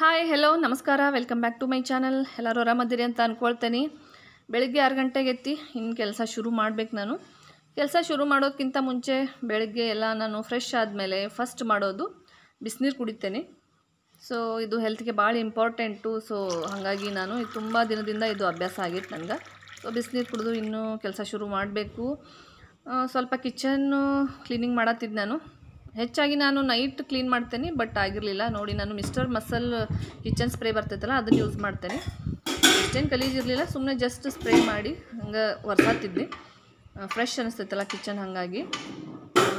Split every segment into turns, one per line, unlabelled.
hi hello ನಮಸ್ಕಾರ welcome back to my channel ಎಲ್ಲರೂ ಆರಾಮದಿರಿ ಅಂತ ಅಂದ್ಕೊಳ್ತೇನೆ ಬೆಳಿಗ್ಗೆ ಆರು ಗಂಟೆಗೆ ಎತ್ತಿ ಇನ್ನು ಕೆಲಸ ಶುರು ಮಾಡಬೇಕು ನಾನು ಕೆಲಸ ಶುರು ಮಾಡೋದಕ್ಕಿಂತ ಮುಂಚೆ ಬೆಳಗ್ಗೆ ಎಲ್ಲ ನಾನು ಫ್ರೆಶ್ ಆದಮೇಲೆ ಫಸ್ಟ್ ಮಾಡೋದು ಬಿಸಿನೀರು ಕುಡಿತೇನೆ ಸೊ ಇದು ಹೆಲ್ತ್ಗೆ ಭಾಳ ಇಂಪಾರ್ಟೆಂಟು ಸೊ ಹಾಗಾಗಿ ನಾನು ಇದು ತುಂಬ ದಿನದಿಂದ ಇದು ಅಭ್ಯಾಸ ಆಗಿತ್ತು ನನಗೆ ಸೊ ಬಿಸಿನೀರು ಕುಡಿದು ಇನ್ನೂ ಕೆಲಸ ಶುರು ಮಾಡಬೇಕು ಸ್ವಲ್ಪ ಕಿಚನ್ನು ಕ್ಲೀನಿಂಗ್ ಮಾಡತ್ತಿದ್ದು ನಾನು ಹೆಚ್ಚಾಗಿ ನಾನು ನೈಟ್ ಕ್ಲೀನ್ ಮಾಡ್ತೇನೆ ಬಟ್ ಆಗಿರಲಿಲ್ಲ ನೋಡಿ ನಾನು ಮಿಸ್ಟರ್ ಮಸಲ್ ಕಿಚನ್ ಸ್ಪ್ರೇ ಬರ್ತೈತಲ್ಲ ಅದನ್ನು ಯೂಸ್ ಮಾಡ್ತೇನೆ ಅಷ್ಟೇನು ಇರಲಿಲ್ಲ ಸುಮ್ಮನೆ ಜಸ್ಟ್ ಸ್ಪ್ರೇ ಮಾಡಿ ಹಂಗೆ ಹೊರಸಾತಿದ್ದೆ ಫ್ರೆಶ್ ಅನಿಸ್ತೈತಲ್ಲ ಕಿಚನ್ ಹಾಗಾಗಿ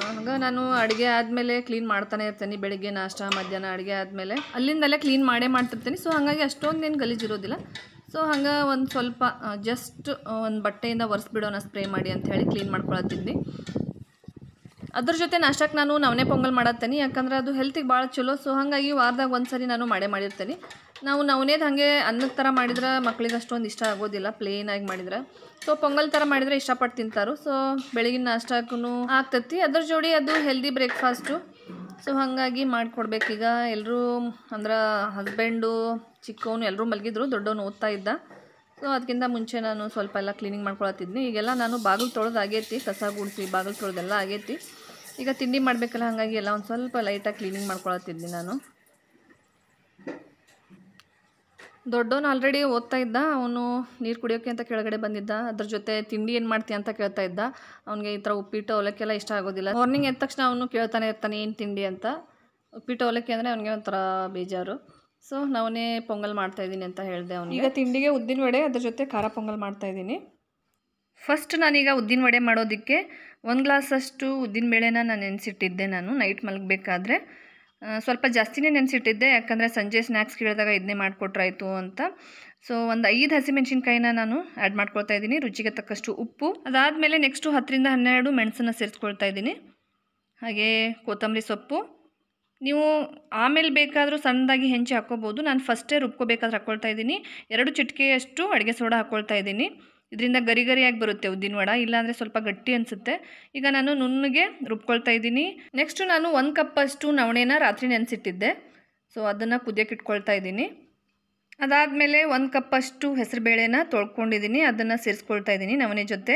ಹಂಗೆ ನಾನು ಅಡುಗೆ ಆದಮೇಲೆ ಕ್ಲೀನ್ ಮಾಡ್ತಾನೆ ಇರ್ತೇನೆ ಬೆಳಿಗ್ಗೆ ನಾಷ್ಟ ಮಧ್ಯಾಹ್ನ ಅಡುಗೆ ಆದಮೇಲೆ ಅಲ್ಲಿಂದಲೇ ಕ್ಲೀನ್ ಮಾಡೇ ಮಾಡ್ತಿರ್ತೀನಿ ಸೊ ಹಾಗಾಗಿ ಅಷ್ಟೊಂದೇನು ಗಲೀಜಿರೋದಿಲ್ಲ ಸೊ ಹಂಗೆ ಒಂದು ಸ್ವಲ್ಪ ಜಸ್ಟ್ ಒಂದು ಬಟ್ಟೆಯಿಂದ ಒರೆಸ್ಬಿಡೋಣ ಸ್ಪ್ರೇ ಮಾಡಿ ಅಂಥೇಳಿ ಕ್ಲೀನ್ ಮಾಡ್ಕೊಳತಿದ್ವಿ ಅದ್ರ ಜೊತೆ ನಾಷ್ಟಕ್ಕೆ ನಾನು ನವನೇ ಪೊಂಗಲ್ ಮಾಡತ್ತೇನೆ ಯಾಕಂದ್ರೆ ಅದು ಹೆಲ್ತಿಗೆ ಭಾಳ ಚಲೋ ಸೊ ಹಾಗಾಗಿ ವಾರದಾಗ ಒಂದು ಸರಿ ನಾನು ಮಾಡೇ ಮಾಡಿರ್ತೇನೆ ನಾವು ನವನೇದು ಹಾಗೆ ಅನ್ನದ ಥರ ಮಾಡಿದ್ರೆ ಮಕ್ಳಿಗೆ ಅಷ್ಟೊಂದು ಇಷ್ಟ ಆಗೋದಿಲ್ಲ ಪ್ಲೇನಾಗಿ ಮಾಡಿದ್ರೆ ಸೊ ಪೊಂಗಲ್ ಥರ ಮಾಡಿದರೆ ಇಷ್ಟಪಟ್ಟು ತಿಂತಾರೆ ಸೊ ಬೆಳಗಿನ ನಾಷ್ಟಕ್ಕೂ ಆಗ್ತತಿ ಅದ್ರ ಜೋಡಿ ಅದು ಹೆಲ್ದಿ ಬ್ರೇಕ್ಫಾಸ್ಟು ಸೊ ಹಾಗಾಗಿ ಮಾಡಿಕೊಡ್ಬೇಕೀಗ ಎಲ್ಲರೂ ಅಂದ್ರೆ ಹಸ್ಬೆಂಡು ಚಿಕ್ಕವನು ಎಲ್ಲರೂ ಮಲಗಿದ್ರು ದೊಡ್ಡವನು ಓದ್ತಾ ಇದ್ದ ಸೊ ಅದಕ್ಕಿಂತ ಮುಂಚೆ ನಾನು ಸ್ವಲ್ಪ ಎಲ್ಲ ಕ್ಲೀನಿಂಗ್ ಮಾಡ್ಕೊಳತ್ತಿದ್ನಿ ಈಗೆಲ್ಲ ನಾನು ಬಾಗಿಲು ತೊಳೆದು ಆಗೈತಿ ಕಸ ಗುಡಿಸಿ ಬಾಗಿಲು ತೊಳೆದೆಲ್ಲ ಆಗೈತಿ ಈಗ ತಿಂಡಿ ಮಾಡಬೇಕಲ್ಲ ಹಾಗಾಗಿ ಎಲ್ಲ ಒಂದು ಸ್ವಲ್ಪ ಲೈಟಾಗಿ ಕ್ಲೀನಿಂಗ್ ಮಾಡ್ಕೊಳತ್ತಿದ್ದೆ ನಾನು ದೊಡ್ಡವನು ಆಲ್ರೆಡಿ ಓದ್ತಾ ಇದ್ದ ಅವನು ನೀರು ಕುಡಿಯೋಕ್ಕೆ ಅಂತ ಕೆಳಗಡೆ ಬಂದಿದ್ದ ಅದ್ರ ಜೊತೆ ತಿಂಡಿ ಏನು ಮಾಡ್ತೀಯ ಅಂತ ಕೇಳ್ತಾ ಇದ್ದ ಅವನಿಗೆ ಈ ಥರ ಉಪ್ಪಿಟ್ಟು ಅವಲಕ್ಕೆಲ್ಲ ಇಷ್ಟ ಆಗೋದಿಲ್ಲ ಮಾರ್ನಿಂಗ್ ಎದ್ದ ತಕ್ಷಣ ಅವನು ಕೇಳ್ತಾನೆ ಇರ್ತಾನೆ ಏನು ತಿಂಡಿ ಅಂತ ಉಪ್ಪಿಟ್ಟು ಅವಲಕ್ಕಿ ಅಂದರೆ ಅವನಿಗೆ ಒಂಥರ ಬೇಜಾರು ಸೊ ನಾವೇ ಪೊಂಗಲ್ ಮಾಡ್ತಾಯಿದ್ದೀನಿ ಅಂತ ಹೇಳಿದೆ ಅವನು ಈಗ ತಿಂಡಿಗೆ ಉದ್ದಿನ ವಡೆ ಅದ್ರ ಜೊತೆ ಖಾರ ಪೊಂಗಲ್ ಮಾಡ್ತಾಯಿದ್ದೀನಿ ಫಸ್ಟ್ ನಾನೀಗ ಉದ್ದಿನ ವಡೆ ಮಾಡೋದಕ್ಕೆ ಒಂದು ಗ್ಲಾಸಷ್ಟು ಉದ್ದಿನ ಬೇಳೆನ ನಾನು ನೆನೆಸಿಟ್ಟಿದ್ದೆ ನಾನು ನೈಟ್ ಮಲಗಬೇಕಾದ್ರೆ ಸ್ವಲ್ಪ ಜಾಸ್ತಿನೇ ನೆನೆಸಿಟ್ಟಿದ್ದೆ ಯಾಕಂದರೆ ಸಂಜೆ ಸ್ನ್ಯಾಕ್ಸ್ ಕೇಳಿದಾಗ ಇದನ್ನೇ ಮಾಡಿಕೊಟ್ರಾಯಿತು ಅಂತ ಸೊ ಒಂದು ಐದು ಹಸಿಮೆಣ್ಸಿನ್ಕಾಯಿನ ನಾನು ಆ್ಯಡ್ ಮಾಡ್ಕೊಳ್ತಾ ಇದ್ದೀನಿ ರುಚಿಗೆ ತಕ್ಕಷ್ಟು ಉಪ್ಪು ಅದಾದಮೇಲೆ ನೆಕ್ಸ್ಟು ಹತ್ತರಿಂದ ಹನ್ನೆರಡು ಮೆಣಸನ್ನು ಸೇರಿಸ್ಕೊಳ್ತಾ ಇದ್ದೀನಿ ಹಾಗೇ ಕೊತ್ತಂಬರಿ ಸೊಪ್ಪು ನೀವು ಆಮೇಲೆ ಬೇಕಾದರೂ ಸಣ್ಣದಾಗಿ ಹೆಂಚಿ ಹಾಕ್ಕೋಬೋದು ನಾನು ಫಸ್ಟೇ ರುಬ್ಕೋಬೇಕಾದ್ರೆ ಹಾಕ್ಕೊಳ್ತಾ ಇದ್ದೀನಿ ಎರಡು ಚಿಟಿಕೆಯಷ್ಟು ಅಡುಗೆ ಸೋಡಾ ಹಾಕ್ಕೊಳ್ತಾ ಇದ್ದೀನಿ ಇದರಿಂದ ಗರಿ ಗರಿಯಾಗಿ ಬರುತ್ತೆ ಉದ್ದಿನ ವಡ ಇಲ್ಲಾಂದರೆ ಸ್ವಲ್ಪ ಗಟ್ಟಿ ಅನಿಸುತ್ತೆ ಈಗ ನಾನು ನುಣ್ಣಗೆ ರುಬ್ಕೊಳ್ತಾ ಇದ್ದೀನಿ ನೆಕ್ಸ್ಟು ನಾನು ಒಂದು ಕಪ್ಪಷ್ಟು ನವಣೆನ ರಾತ್ರಿ ನೆನೆಸಿಟ್ಟಿದ್ದೆ ಸೊ ಅದನ್ನು ಕುದಿಯಕ್ಕೆ ಇಟ್ಕೊಳ್ತಾ ಇದ್ದೀನಿ ಅದಾದಮೇಲೆ ಒಂದು ಕಪ್ಪಷ್ಟು ಹೆಸರುಬೇಳೆನ ತೊಳ್ಕೊಂಡಿದ್ದೀನಿ ಅದನ್ನು ಸೇರಿಸ್ಕೊಳ್ತಾ ಇದ್ದೀನಿ ನವಣೆ ಜೊತೆ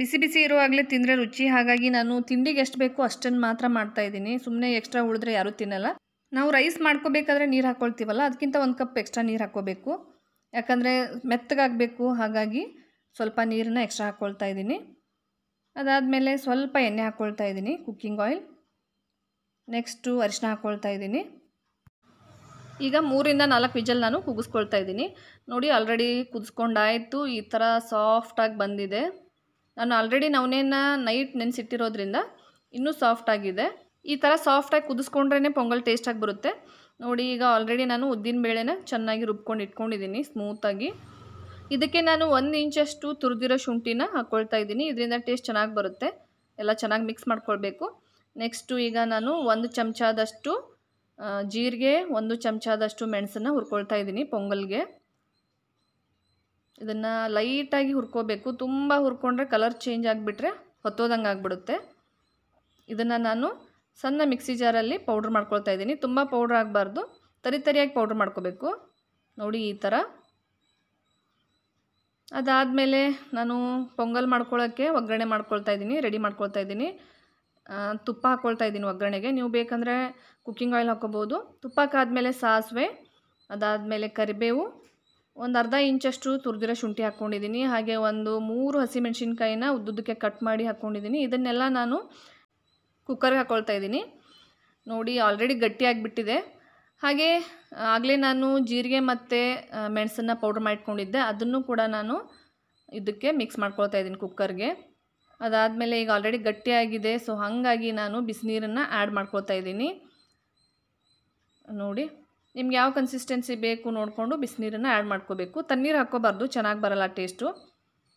ಬಿಸಿ ಬಿಸಿ ಇರುವಾಗಲೇ ತಿಂದರೆ ರುಚಿ ಹಾಗಾಗಿ ನಾನು ತಿಂಡಿಗೆ ಎಷ್ಟು ಬೇಕೋ ಅಷ್ಟನ್ನು ಮಾತ್ರ ಮಾಡ್ತಾ ಇದ್ದೀನಿ ಸುಮ್ಮನೆ ಎಕ್ಸ್ಟ್ರಾ ಉಳಿದ್ರೆ ಯಾರೂ ತಿನ್ನಲ್ಲ ನಾವು ರೈಸ್ ಮಾಡ್ಕೋಬೇಕಾದ್ರೆ ನೀರು ಹಾಕ್ಕೊಳ್ತೀವಲ್ಲ ಅದಕ್ಕಿಂತ ಒಂದು ಕಪ್ ಎಕ್ಸ್ಟ್ರಾ ನೀರು ಹಾಕ್ಕೋಬೇಕು ಯಾಕಂದರೆ ಮೆತ್ತಗಾಗಬೇಕು ಹಾಗಾಗಿ ಸ್ವಲ್ಪ ನೀರನ್ನ ಎಕ್ಸ್ಟ್ರಾ ಹಾಕ್ಕೊಳ್ತಾ ಇದ್ದೀನಿ ಅದಾದಮೇಲೆ ಸ್ವಲ್ಪ ಎಣ್ಣೆ ಹಾಕ್ಕೊಳ್ತಾ ಇದ್ದೀನಿ ಕುಕ್ಕಿಂಗ್ ಆಯಿಲ್ ನೆಕ್ಸ್ಟು ಅರಿಶಿನ ಹಾಕ್ಕೊಳ್ತಾ ಇದ್ದೀನಿ ಈಗ ಮೂರಿಂದ ನಾಲ್ಕು ವಿಜಲ್ ನಾನು ಕುಗಿಸ್ಕೊಳ್ತಾ ಇದ್ದೀನಿ ನೋಡಿ ಆಲ್ರೆಡಿ ಕುದಿಸ್ಕೊಂಡಾಯಿತು ಈ ಥರ ಸಾಫ್ಟಾಗಿ ಬಂದಿದೆ ನಾನು ಆಲ್ರೆಡಿ ನವನೇನ ನೈಟ್ ನೆನೆಸಿಟ್ಟಿರೋದ್ರಿಂದ ಇನ್ನೂ ಸಾಫ್ಟಾಗಿದೆ ಈ ಥರ ಸಾಫ್ಟಾಗಿ ಕುದಿಸ್ಕೊಂಡ್ರೇ ಪೊಂಗಲ್ ಟೇಸ್ಟಾಗಿ ಬರುತ್ತೆ ನೋಡಿ ಈಗ ಆಲ್ರೆಡಿ ನಾನು ಉದ್ದಿನ ಬೇಳೆನ ಚೆನ್ನಾಗಿ ರುಬ್ಕೊಂಡು ಇಟ್ಕೊಂಡಿದ್ದೀನಿ ಸ್ಮೂತಾಗಿ ಇದಕ್ಕೆ ನಾನು ಒಂದು ಇಂಚಷ್ಟು ತುರಿದಿರೋ ಶುಂಠಿನ ಹಾಕ್ಕೊಳ್ತಾ ಇದ್ದೀನಿ ಇದರಿಂದ ಟೇಸ್ಟ್ ಚೆನ್ನಾಗಿ ಬರುತ್ತೆ ಎಲ್ಲ ಚೆನ್ನಾಗಿ ಮಿಕ್ಸ್ ಮಾಡ್ಕೊಳ್ಬೇಕು ನೆಕ್ಸ್ಟು ಈಗ ನಾನು ಒಂದು ಚಮಚದಷ್ಟು ಜೀರಿಗೆ ಒಂದು ಚಮಚದಷ್ಟು ಮೆಣಸನ್ನು ಹುರ್ಕೊಳ್ತಾ ಇದ್ದೀನಿ ಪೊಂಗಲ್ಗೆ ಇದನ್ನು ಲೈಟಾಗಿ ಹುರ್ಕೋಬೇಕು ತುಂಬ ಹುರ್ಕೊಂಡ್ರೆ ಕಲರ್ ಚೇಂಜ್ ಆಗಿಬಿಟ್ರೆ ಹೊತ್ತೋದಂಗೆ ಆಗ್ಬಿಡುತ್ತೆ ಇದನ್ನು ನಾನು ಸಣ್ಣ ಮಿಕ್ಸಿ ಜಾರಲ್ಲಿ ಪೌಡ್ರ್ ಮಾಡ್ಕೊಳ್ತಾ ಇದ್ದೀನಿ ತುಂಬ ಪೌಡ್ರ್ ಆಗಬಾರ್ದು ತರಿತರಿಯಾಗಿ ಪೌಡ್ರ್ ಮಾಡ್ಕೋಬೇಕು ನೋಡಿ ಈ ಥರ ಅದಾದಮೇಲೆ ನಾನು ಪೊಂಗಲ್ ಮಾಡ್ಕೊಳ್ಳೋಕ್ಕೆ ಒಗ್ಗರಣೆ ಮಾಡ್ಕೊಳ್ತಾ ಇದ್ದೀನಿ ರೆಡಿ ಮಾಡ್ಕೊಳ್ತಾ ಇದ್ದೀನಿ ತುಪ್ಪ ಹಾಕ್ಕೊಳ್ತಾ ಇದ್ದೀನಿ ಒಗ್ಗರಣೆಗೆ ನೀವು ಬೇಕಂದರೆ ಕುಕ್ಕಿಂಗ್ ಆಯಿಲ್ ಹಾಕೋಬೋದು ತುಪ್ಪಕ್ಕಾದಮೇಲೆ ಸಾಸಿವೆ ಅದಾದಮೇಲೆ ಕರಿಬೇವು ಒಂದು ಅರ್ಧ ಇಂಚಷ್ಟು ತುರಿದಿರೋ ಶುಂಠಿ ಹಾಕ್ಕೊಂಡಿದ್ದೀನಿ ಹಾಗೆ ಒಂದು ಮೂರು ಹಸಿಮೆಣಸಿನ್ಕಾಯಿನ ಉದ್ದುದ್ದಕ್ಕೆ ಕಟ್ ಮಾಡಿ ಹಾಕ್ಕೊಂಡಿದ್ದೀನಿ ಇದನ್ನೆಲ್ಲ ನಾನು ಕುಕ್ಕರ್ಗೆ ಹಾಕ್ಕೊಳ್ತಾ ಇದ್ದೀನಿ ನೋಡಿ ಆಲ್ರೆಡಿ ಗಟ್ಟಿಯಾಗಿಬಿಟ್ಟಿದೆ ಹಾಗೆ ಆಗಲೇ ನಾನು ಜೀರಿಗೆ ಮತ್ತು ಮೆಣಸನ್ನು ಪೌಡ್ರ್ ಮಾಡಿಕೊಂಡಿದ್ದೆ ಅದನ್ನು ಕೂಡ ನಾನು ಇದಕ್ಕೆ ಮಿಕ್ಸ್ ಮಾಡ್ಕೊಳ್ತಾ ಇದ್ದೀನಿ ಕುಕ್ಕರ್ಗೆ ಅದಾದಮೇಲೆ ಈಗ ಆಲ್ರೆಡಿ ಗಟ್ಟಿಯಾಗಿದೆ ಸೊ ಹಾಗಾಗಿ ನಾನು ಬಿಸಿನೀರನ್ನು ಆ್ಯಡ್ ಮಾಡ್ಕೊಳ್ತಾ ಇದ್ದೀನಿ ನೋಡಿ ನಿಮ್ಗೆ ಯಾವ ಕನ್ಸಿಸ್ಟೆನ್ಸಿ ಬೇಕು ನೋಡಿಕೊಂಡು ಬಿಸಿನೀರನ್ನು ಆ್ಯಡ್ ಮಾಡ್ಕೋಬೇಕು ತಣ್ಣೀರು ಹಾಕ್ಕೋಬಾರ್ದು ಚೆನ್ನಾಗಿ ಬರಲ್ಲ ಟೇಸ್ಟು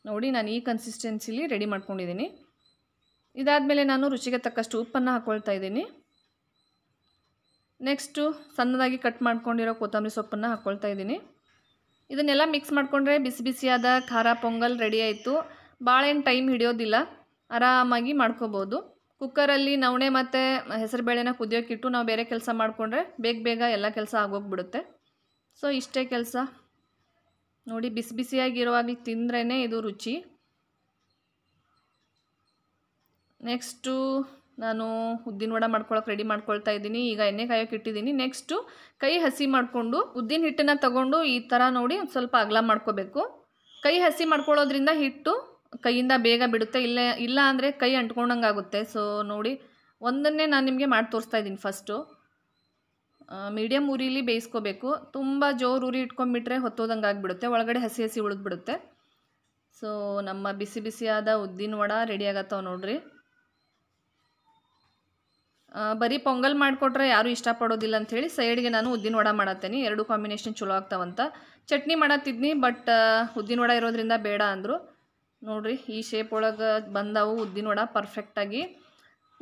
ನೋಡಿ ನಾನು ಈ ಕನ್ಸಿಸ್ಟೆನ್ಸಿಲಿ ರೆಡಿ ಮಾಡ್ಕೊಂಡಿದ್ದೀನಿ ಇದಾದ ಮೇಲೆ ನಾನು ರುಚಿಗೆ ತಕ್ಕಷ್ಟು ಉಪ್ಪನ್ನು ಹಾಕ್ಕೊಳ್ತಾ ಇದ್ದೀನಿ ನೆಕ್ಸ್ಟು ಸಣ್ಣದಾಗಿ ಕಟ್ ಮಾಡ್ಕೊಂಡಿರೋ ಕೊತ್ತಂಬರಿ ಸೊಪ್ಪನ್ನು ಹಾಕ್ಕೊಳ್ತಾ ಇದ್ದೀನಿ ಇದನ್ನೆಲ್ಲ ಮಿಕ್ಸ್ ಮಾಡಿಕೊಂಡ್ರೆ ಬಿಸಿ ಬಿಸಿಯಾದ ಖಾರ ಪೊಂಗಲ್ ರೆಡಿ ಆಯಿತು ಏನು ಟೈಮ್ ಹಿಡಿಯೋದಿಲ್ಲ ಆರಾಮಾಗಿ ಮಾಡ್ಕೋಬೋದು ಕುಕ್ಕರಲ್ಲಿ ನವಣೆ ಮತ್ತು ಹೆಸರುಬೇಳೆನ ಕುದಿಯೋಕ್ಕಿಟ್ಟು ನಾವು ಬೇರೆ ಕೆಲಸ ಮಾಡಿಕೊಂಡ್ರೆ ಬೇಗ ಬೇಗ ಎಲ್ಲ ಕೆಲಸ ಆಗೋಗ್ಬಿಡುತ್ತೆ ಸೊ ಇಷ್ಟೇ ಕೆಲಸ ನೋಡಿ ಬಿಸಿ ಬಿಸಿಯಾಗಿರುವಾಗ ತಿಂದ್ರೇ ಇದು ರುಚಿ ನೆಕ್ಸ್ಟು ನಾನು ಉದ್ದಿನ ವಡ ಮಾಡ್ಕೊಳಕ್ಕೆ ರೆಡಿ ಮಾಡ್ಕೊಳ್ತಾ ಇದ್ದೀನಿ ಈಗ ಎಣ್ಣೆ ಕಾಯೋಕೆ ಇಟ್ಟಿದ್ದೀನಿ ನೆಕ್ಸ್ಟು ಕೈ ಹಸಿ ಮಾಡಿಕೊಂಡು ಉದ್ದಿನ ಹಿಟ್ಟನ್ನು ತಗೊಂಡು ಈ ಥರ ನೋಡಿ ಒಂದು ಸ್ವಲ್ಪ ಅಗಲ ಮಾಡ್ಕೋಬೇಕು ಕೈ ಹಸಿ ಮಾಡ್ಕೊಳ್ಳೋದ್ರಿಂದ ಹಿಟ್ಟು ಕೈಯಿಂದ ಬೇಗ ಬಿಡುತ್ತೆ ಇಲ್ಲ ಇಲ್ಲ ಅಂದರೆ ಕೈ ಅಂಟ್ಕೊಂಡಂಗೆ ಆಗುತ್ತೆ ಸೊ ನೋಡಿ ಒಂದನ್ನೇ ನಾನು ನಿಮಗೆ ಮಾಡಿ ತೋರಿಸ್ತಾ ಇದ್ದೀನಿ ಫಸ್ಟು ಮೀಡಿಯಮ್ ಉರಿಲಿ ಬೇಯಿಸ್ಕೋಬೇಕು ತುಂಬ ಜೋರು ಉರಿ ಇಟ್ಕೊಂಡ್ಬಿಟ್ರೆ ಹೊತ್ತೋದಂಗೆ ಆಗಿಬಿಡುತ್ತೆ ಒಳಗಡೆ ಹಸಿ ಹಸಿ ಉಳಿದ್ಬಿಡುತ್ತೆ ಸೊ ನಮ್ಮ ಬಿಸಿ ಬಿಸಿಯಾದ ಉದ್ದಿನ ವಡ ರೆಡಿ ಆಗತ್ತವೆ ನೋಡ್ರಿ ಬರೀ ಪೊಂಗಲ್ ಮಾಡಿಕೊಟ್ರೆ ಯಾರೂ ಇಷ್ಟಪಡೋದಿಲ್ಲ ಅಂಥೇಳಿ ಸೈಡ್ಗೆ ನಾನು ಉದ್ದಿನ ವಡ ಮಾಡತ್ತೇನೆ ಎರಡು ಕಾಂಬಿನೇಷನ್ ಚಲೋ ಆಗ್ತಾವಂತ ಚಟ್ನಿ ಮಾಡತ್ತಿದ್ನಿ ಬಟ್ ಉದ್ದಿನ ವಡ ಇರೋದ್ರಿಂದ ಬೇಡ ಅಂದರು ನೋಡಿರಿ ಈ ಶೇಪ್ ಒಳಗೆ ಬಂದವು ಉದ್ದಿನ ವಡ ಪರ್ಫೆಕ್ಟಾಗಿ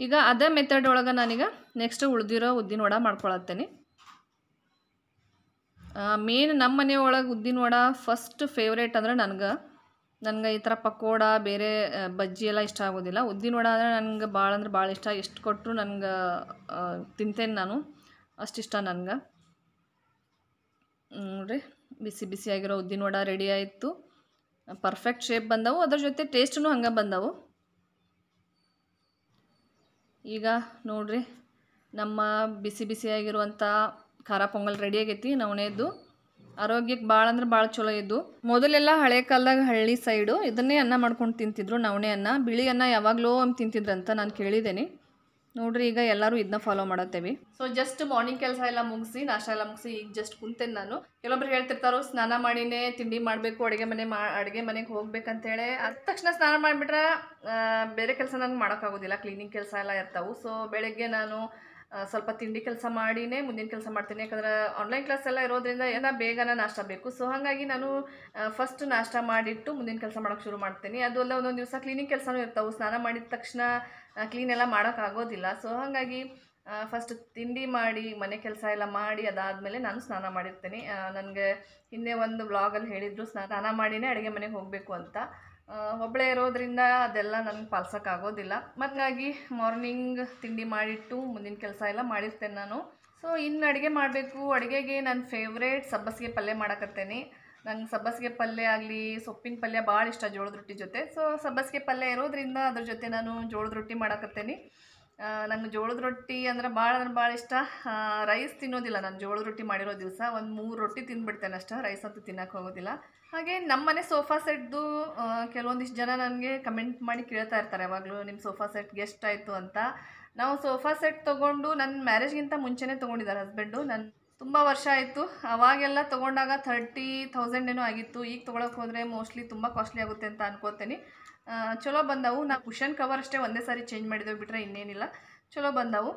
ಈಗ ಅದೇ ಮೆಥಡ್ ಒಳಗೆ ನಾನೀಗ ನೆಕ್ಸ್ಟ್ ಉಳಿದಿರೋ ಉದ್ದಿನ ವಡ ಮಾಡ್ಕೊಳತ್ತೇನೆ ಮೇನ್ ನಮ್ಮ ಮನೆಯೊಳಗೆ ಉದ್ದಿನ ವಡ ಫಸ್ಟ್ ಫೇವ್ರೇಟ್ ಅಂದ್ರೆ ನನಗೆ ನನಗೆ ಈ ಥರ ಪಕೋಡ ಬೇರೆ ಬಜ್ಜಿ ಎಲ್ಲ ಇಷ್ಟ ಆಗೋದಿಲ್ಲ ಉದ್ದಿನ ವಡ ಅಂದರೆ ನನಗೆ ಭಾಳ ಅಂದ್ರೆ ಭಾಳ ಇಷ್ಟ ಎಷ್ಟು ಕೊಟ್ಟರು ನನಗೆ ತಿಂತೇನೆ ನಾನು ಅಷ್ಟಿಷ್ಟ ನನಗೆ ನೋಡಿರಿ ಬಿಸಿ ಬಿಸಿಯಾಗಿರೋ ಉದ್ದಿನ ವಡ ರೆಡಿ ಆಯಿತು ಪರ್ಫೆಕ್ಟ್ ಶೇಪ್ ಬಂದವು ಅದ್ರ ಜೊತೆ ಟೇಸ್ಟೂ ಹಂಗೆ ಬಂದವು ಈಗ ನೋಡ್ರಿ ನಮ್ಮ ಬಿಸಿ ಬಿಸಿಯಾಗಿರುವಂಥ ಖಾರ ಪೊಂಗಲ್ ರೆಡಿ ಆಗೈತಿ ನವಣೆದ್ದು ಆರೋಗ್ಯಕ್ಕೆ ಭಾಳ ಅಂದ್ರೆ ಭಾಳ ಚಲೋ ಇದ್ದು ಮೊದಲೆಲ್ಲ ಹಳೆ ಕಾಲದಾಗ ಹಳ್ಳಿ ಸೈಡು ಇದನ್ನೇ ಅನ್ನ ಮಾಡ್ಕೊಂಡು ತಿಂತಿದ್ರು ನವಣೆ ಅನ್ನ ಬಿಳಿ ಅನ್ನ ಯಾವಾಗಲೂ ಅಂತ ನಾನು ಕೇಳಿದ್ದೇನೆ ನೋಡ್ರಿ ಈಗ ಎಲ್ಲರೂ ಇದನ್ನ ಫಾಲೋ ಮಾಡತ್ತೇವೆ ಸೊ ಜಸ್ಟ್ ಮಾರ್ನಿಂಗ್ ಕೆಲಸ ಎಲ್ಲ ಮುಗಿಸಿ ನಾಷ್ಟ ಎಲ್ಲ ಮುಗಿಸಿ ಈಗ ಜಸ್ಟ್ ಕುಂತೇನೆ ನಾನು ಕೆಲವೊಬ್ರು ಹೇಳ್ತಿರ್ತಾರೋ ಸ್ನಾನ ಮಾಡಿನೇ ತಿಂಡಿ ಮಾಡಬೇಕು ಅಡುಗೆ ಮನೆ ಮಾ ಅಡುಗೆ ಮನೆಗೆ ಹೋಗ್ಬೇಕಂತೇಳಿ ಅದ ತಕ್ಷಣ ಸ್ನಾನ ಮಾಡಿಬಿಟ್ರೆ ಬೇರೆ ಕೆಲಸ ನಾನು ಮಾಡೋಕ್ಕಾಗೋದಿಲ್ಲ ಕ್ಲೀನಿಂಗ್ ಕೆಲಸ ಎಲ್ಲ ಇರ್ತಾವೆ ಸೊ ಬೆಳಗ್ಗೆ ನಾನು ಸ್ವಲ್ಪ ತಿಂಡಿ ಕೆಲಸ ಮಾಡಿನೇ ಮುಂದಿನ ಕೆಲಸ ಮಾಡ್ತೀನಿ ಯಾಕಂದ್ರೆ ಆನ್ಲೈನ್ ಕ್ಲಾಸ್ ಎಲ್ಲ ಇರೋದ್ರಿಂದ ಏನೋ ಬೇಗನ ನಾಷ್ಟ ಬೇಕು ಸೊ ಹಾಗಾಗಿ ನಾನು ಫಸ್ಟ್ ನಾಷ್ಟ ಮಾಡಿಟ್ಟು ಮುಂದಿನ ಕೆಲಸ ಮಾಡೋಕ್ಕೆ ಶುರು ಮಾಡ್ತೀನಿ ಅದು ಅಲ್ಲ ಒಂದೊಂದು ದಿವಸ ಕ್ಲೀನಿಂಗ್ ಕೆಲಸನೂ ಇರ್ತಾವೆ ಸ್ನಾನ ಮಾಡಿದ ತಕ್ಷಣ ಕ್ಲೀನ್ ಎಲ್ಲ ಮಾಡೋಕ್ಕಾಗೋದಿಲ್ಲ ಸೊ ಹಾಗಾಗಿ ಫಸ್ಟ್ ತಿಂಡಿ ಮಾಡಿ ಮನೆ ಕೆಲಸ ಎಲ್ಲ ಮಾಡಿ ಅದಾದಮೇಲೆ ನಾನು ಸ್ನಾನ ಮಾಡಿರ್ತೀನಿ ನನಗೆ ಹಿಂದೆ ಒಂದು ವ್ಲಾಗಲ್ಲಿ ಹೇಳಿದರು ಸ್ನಾನ ಮಾಡಿನೇ ಅಡುಗೆ ಮನೆಗೆ ಹೋಗಬೇಕು ಅಂತ ಒಬ್ಬಳೆ ಇರೋದ್ರಿಂದ ಅದೆಲ್ಲ ನನಗೆ ಪಾಲ್ಸೋಕ್ಕಾಗೋದಿಲ್ಲ ಹಾಗಾಗಿ ಮಾರ್ನಿಂಗ್ ತಿಂಡಿ ಮಾಡಿಟ್ಟು ಮುಂದಿನ ಕೆಲಸ ಎಲ್ಲ ಮಾಡಿರ್ತೇನೆ ನಾನು ಸೊ ಇನ್ನು ಅಡುಗೆ ಮಾಡಬೇಕು ಅಡುಗೆಗೆ ನನ್ನ ಫೇವ್ರೇಟ್ ಸಬ್ಬಸಿಗೆ ಪಲ್ಯ ಮಾಡಕತ್ತೇನೆ ನಂಗೆ ಸಬ್ಬಸಿಗೆ ಪಲ್ಯ ಆಗಲಿ ಸೊಪ್ಪಿನ ಪಲ್ಯ ಭಾಳ ಇಷ್ಟ ಜೋಳದ ರೊಟ್ಟಿ ಜೊತೆ ಸೊ ಸಬ್ಬಸಿಗೆ ಪಲ್ಯ ಇರೋದ್ರಿಂದ ಅದ್ರ ಜೊತೆ ನಾನು ಜೋಳದ ರೊಟ್ಟಿ ಮಾಡಕತ್ತೇನೆ ನಂಗೆ ಜೋಳದ ರೊಟ್ಟಿ ಅಂದ್ರೆ ಭಾಳ ಅಂದ್ರೆ ಭಾಳ ಇಷ್ಟ ರೈಸ್ ತಿನ್ನೋದಿಲ್ಲ ನಾನು ಜೋಳದ ರೊಟ್ಟಿ ಮಾಡಿರೋ ದಿವಸ ಒಂದು ಮೂರು ರೊಟ್ಟಿ ತಿನ್ಬಿಡ್ತೇನೆ ಅಷ್ಟೇ ರೈಸ್ ಅಂತೂ ತಿನ್ನೋಕೆ ಹೋಗೋದಿಲ್ಲ ಹಾಗೆ ನಮ್ಮ ಮನೆ ಸೋಫಾ ಸೆಟ್ದು ಕೆಲವೊಂದಿಷ್ಟು ಜನ ನನಗೆ ಕಮೆಂಟ್ ಮಾಡಿ ಕೇಳ್ತಾ ಇರ್ತಾರೆ ಯಾವಾಗಲೂ ನಿಮ್ಮ ಸೋಫಾ ಗೆಸ್ಟ್ ಎಷ್ಟಾಯಿತು ಅಂತ ನಾವು ಸೋಫಾ ಸೆಟ್ ತೊಗೊಂಡು ನನ್ನ ಮ್ಯಾರೇಜ್ಗಿಂತ ಮುಂಚೆನೇ ತೊಗೊಂಡಿದ್ದಾರೆ ಹಸ್ಬೆಂಡು ನನ್ನ ತುಂಬ ವರ್ಷ ಆಯಿತು ಅವಾಗೆಲ್ಲ ತೊಗೊಂಡಾಗ ಥರ್ಟಿ ತೌಸಂಡ್ ಏನೋ ಆಗಿತ್ತು ಈಗ ತೊಗೊಳಕ್ಕೆ ಹೋದರೆ ಮೋಸ್ಟ್ಲಿ ತುಂಬ ಕಾಸ್ಟ್ಲಿ ಆಗುತ್ತೆ ಅಂತ ಅನ್ಕೋತೀನಿ ಚಲೋ ಬಂದವು ನಾ ಕುಷನ್ ಕವರ್ ಅಷ್ಟೇ ಒಂದೇ ಸಾರಿ ಚೇಂಜ್ ಮಾಡಿದೆವು ಬಿಟ್ಟರೆ ಇನ್ನೇನಿಲ್ಲ ಚಲೋ ಬಂದವು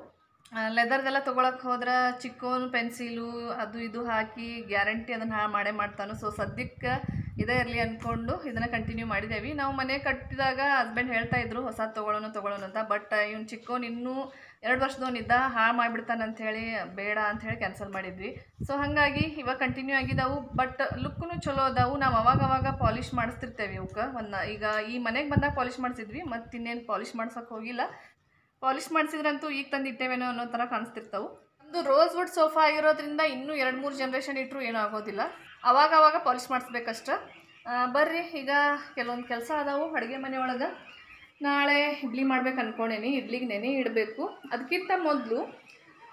ಲೆದರ್ದೆಲ್ಲ ತೊಗೊಳಕ್ಕೆ ಹೋದ್ರೆ ಚಿಕ್ಕೋನು ಪೆನ್ಸಿಲು ಅದು ಇದು ಹಾಕಿ ಗ್ಯಾರಂಟಿ ಅದನ್ನು ಮಾಡೇ ಮಾಡ್ತಾನು ಸೊ ಸದ್ಯಕ್ಕೆ ಇದೇ ಇರಲಿ ಅಂದ್ಕೊಂಡು ಇದನ್ನು ಕಂಟಿನ್ಯೂ ಮಾಡಿದ್ದೇವೆ ನಾವು ಮನೆ ಕಟ್ಟಿದಾಗ ಹಸ್ಬೆಂಡ್ ಹೇಳ್ತಾ ಇದ್ರು ಹೊಸ ತೊಗೊಳ್ಳೋಣ ತೊಗೊಳ್ಳೋಣ ಅಂತ ಬಟ್ ಇವ್ನು ಚಿಕ್ಕವನು ಇನ್ನೂ ಎರಡು ವರ್ಷದವನಿದ್ದ ಹಾಳು ಅಂತ ಹೇಳಿ ಬೇಡ ಅಂಥೇಳಿ ಕ್ಯಾನ್ಸಲ್ ಮಾಡಿದ್ವಿ ಸೊ ಹಾಗಾಗಿ ಇವಾಗ ಕಂಟಿನ್ಯೂ ಆಗಿದ್ದಾವೆ ಬಟ್ ಲುಕ್ನು ಚಲೋ ಅದಾವು ನಾವು ಅವಾಗ ಅವಾಗ ಪಾಲಿಷ್ ಮಾಡಿಸ್ತಿರ್ತೇವೆ ಇವಕ್ಕೆ ಒಂದು ಈಗ ಈ ಮನೆಗೆ ಬಂದಾಗ ಪಾಲಿಷ್ ಮಾಡಿಸಿದ್ವಿ ಮತ್ತು ಇನ್ನೇನು ಪಾಲಿಷ್ ಮಾಡ್ಸೋಕೆ ಹೋಗಿಲ್ಲ ಪಾಲಿಶ್ ಮಾಡಿಸಿದ್ರಂತೂ ಈಗ ತಂದಿಟ್ಟೇವೇನೋ ಅನ್ನೋ ಥರ ಕಾಣಿಸ್ತಿರ್ತಾವೆ ಒಂದು ರೋಸ್ ವುಡ್ ಸೋಫಾ ಆಗಿರೋದ್ರಿಂದ ಇನ್ನೂ ಎರಡು ಮೂರು ಜನ್ರೇಷನ್ ಇಟ್ಟರು ಏನೂ ಆಗೋದಿಲ್ಲ ಅವಾಗ ಅವಾಗ ಪಾಲಿಷ್ ಮಾಡಿಸ್ಬೇಕಷ್ಟೆ ಬರ್ರಿ ಈಗ ಕೆಲವೊಂದು ಕೆಲಸ ಅದಾವು ಅಡುಗೆ ಮನೆಯೊಳಗೆ ನಾಳೆ ಇಡ್ಲಿ ಮಾಡ್ಬೇಕು ಅಂದ್ಕೊಂಡೇನಿ ಇಡ್ಲಿಗೆ ನೆನೆ ಇಡಬೇಕು ಅದಕ್ಕಿಂತ ಮೊದಲು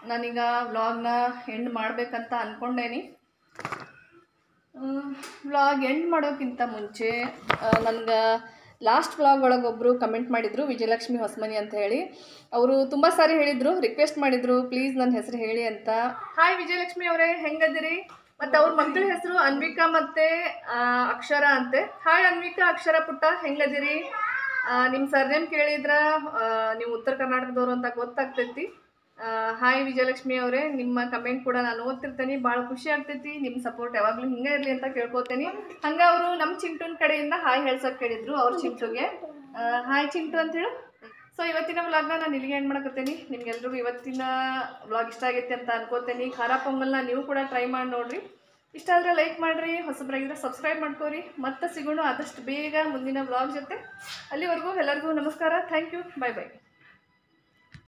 ನಾನೀಗ ವ್ಲಾಗ್ನ ಎಂಡ್ ಮಾಡಬೇಕಂತ ಅಂದ್ಕೊಂಡೇನಿ ವ್ಲಾಗ್ ಎಂಡ್ ಮಾಡೋಕ್ಕಿಂತ ಮುಂಚೆ ನನಗೆ ಲಾಸ್ಟ್ ವ್ಲಾಗ್ ಒಳಗೆ ಒಬ್ಬರು ಕಮೆಂಟ್ ಮಾಡಿದರು ವಿಜಯಲಕ್ಷ್ಮಿ ಹೊಸಮನಿ ಅಂತ ಹೇಳಿ ಅವರು ತುಂಬ ಸಾರಿ ಹೇಳಿದರು ರಿಕ್ವೆಸ್ಟ್ ಮಾಡಿದರು ಪ್ಲೀಸ್ ನನ್ನ ಹೆಸರು ಹೇಳಿ ಅಂತ ಹಾಯ್ ವಿಜಯಲಕ್ಷ್ಮಿ ಅವರೇ ಹೆಂಗದಿರಿ ಮತ್ತೆ ಅವ್ರ ಮಕ್ಕಳ ಹೆಸರು ಅನ್ವಿಕಾ ಮತ್ತೆ ಅಕ್ಷರ ಅಂತೆ ಹಾಯ್ ಅನ್ವಿಕಾ ಅಕ್ಷರ ಪುಟ್ಟ ಹೆಂಗದಿರಿ ನಿಮ್ಮ ಸರ್ನೇಮ್ ಕೇಳಿದ್ರ ನೀವು ಉತ್ತರ ಕರ್ನಾಟಕದವರು ಅಂತ ಗೊತ್ತಾಗ್ತೈತಿ ಹಾಯ್ ವಿಜಯಲಕ್ಷ್ಮಿ ಅವರೇ ನಿಮ್ಮ ಕಮೆಂಟ್ ಕೂಡ ನಾನು ಓದ್ತಿರ್ತೇನೆ ಭಾಳ ಖುಷಿ ಆಗ್ತೈತಿ ನಿಮ್ಮ ಸಪೋರ್ಟ್ ಯಾವಾಗಲೂ ಹಿಂಗ ಇರಲಿ ಅಂತ ಕೇಳ್ಕೊತೇನೆ ಹಂಗ ಅವರು ನಮ್ಮ ಚಿಂಟುನ ಕಡೆಯಿಂದ ಹಾಯ್ ಹೇಳ್ಸಕ್ ಕೇಳಿದ್ರು ಅವ್ರ ಚಿಂಟುಗೆ ಹಾಯ್ ಚಿಂಟು ಅಂತ ಹೇಳು ಸೊ ಇವತ್ತಿನ ವ್ಲಾಗ್ನ ನಾನು ಇಲ್ಲಿಗೆ ಏನು ಮಾಡಕತ್ತೇನೆ ನಿಮ್ಗೆಲ್ರಿಗೂ ಇವತ್ತಿನ ವ್ಲಾಗ್ ಇಷ್ಟ ಆಗೈತೆ ಅಂತ ಅನ್ಕೋತೇನೆ ಖಾರ ಪೊಂಗಲ್ನ ನೀವು ಕೂಡ ಟ್ರೈ ಮಾಡಿ ನೋಡಿರಿ ಇಷ್ಟ ಆದರೆ ಲೈಕ್ ಮಾಡಿರಿ ಹೊಸಬ್ರಾಗಿದ್ರೆ ಸಬ್ಸ್ಕ್ರೈಬ್ ಮಾಡ್ಕೋರಿ ಮತ್ತೆ ಸಿಗೋಣ ಆದಷ್ಟು ಬೇಗ ಮುಂದಿನ ವ್ಲಾಗ್ ಜೊತೆ ಅಲ್ಲಿವರೆಗೂ ಎಲ್ಲರಿಗೂ ನಮಸ್ಕಾರ ಥ್ಯಾಂಕ್ ಯು ಬಾಯ್ ಬಾಯ್